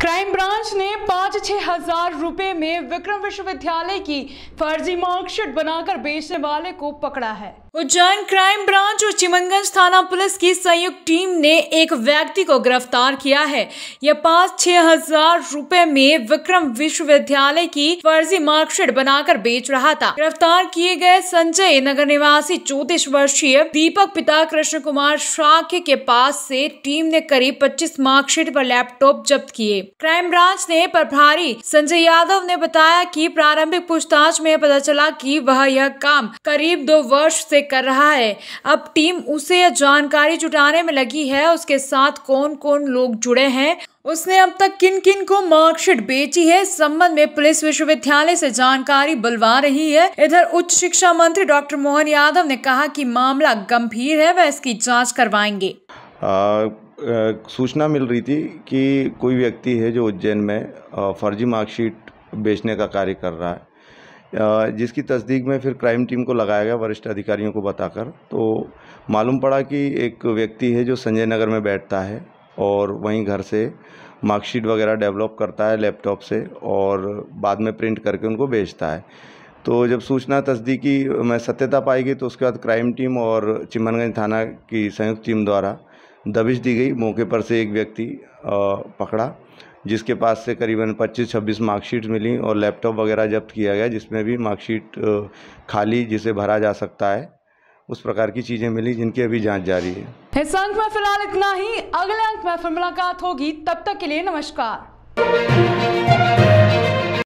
crime branch ने पाँच छह हजार रुपए में विक्रम विश्वविद्यालय की फर्जी मार्कशीट बनाकर बेचने वाले को पकड़ा है उज्जैन क्राइम ब्रांच और चिमनगंज थाना पुलिस की संयुक्त टीम ने एक व्यक्ति को गिरफ्तार किया है यह पाँच छह हजार रूपए में विक्रम विश्वविद्यालय की फर्जी मार्कशीट बनाकर बेच रहा था गिरफ्तार किए गए संजय नगर निवासी चौतीस वर्षीय दीपक पिता कृष्ण कुमार शाह के पास से टीम ने करीब पच्चीस मार्कशीट पर लैपटॉप जब्त किए क्राइम ब्रांच ने प्रभारी संजय यादव ने बताया की प्रारंभिक पूछताछ में पता चला की वह यह काम करीब दो वर्ष ऐसी कर रहा है अब टीम उसे जानकारी जुटाने में लगी है उसके साथ कौन कौन लोग जुड़े हैं उसने अब तक किन किन को मार्कशीट बेची है इस संबंध में पुलिस विश्वविद्यालय से जानकारी बुलवा रही है इधर उच्च शिक्षा मंत्री डॉक्टर मोहन यादव ने कहा कि मामला गंभीर है वह इसकी जांच करवाएंगे आ, सूचना मिल रही थी कि कोई व्यक्ति है जो उज्जैन में फर्जी मार्कशीट बेचने का कार्य कर रहा है जिसकी तस्दीक में फिर क्राइम टीम को लगाया गया वरिष्ठ अधिकारियों को बताकर तो मालूम पड़ा कि एक व्यक्ति है जो संजय नगर में बैठता है और वहीं घर से मार्कशीट वगैरह डेवलप करता है लैपटॉप से और बाद में प्रिंट करके उनको बेचता है तो जब सूचना तस्दीकी में सत्यता पाएगी तो उसके बाद क्राइम टीम और चिमनगंज थाना की संयुक्त टीम द्वारा दबिश दी गई मौके पर से एक व्यक्ति पकड़ा जिसके पास से करीबन 25-26 मार्कशीट मिली और लैपटॉप वगैरह जब्त किया गया जिसमें भी मार्कशीट खाली जिसे भरा जा सकता है उस प्रकार की चीजें मिली जिनकी अभी जांच जारी है इस अंक में फिलहाल इतना ही अगले अंक में फिर मुलाकात होगी तब तक के लिए नमस्कार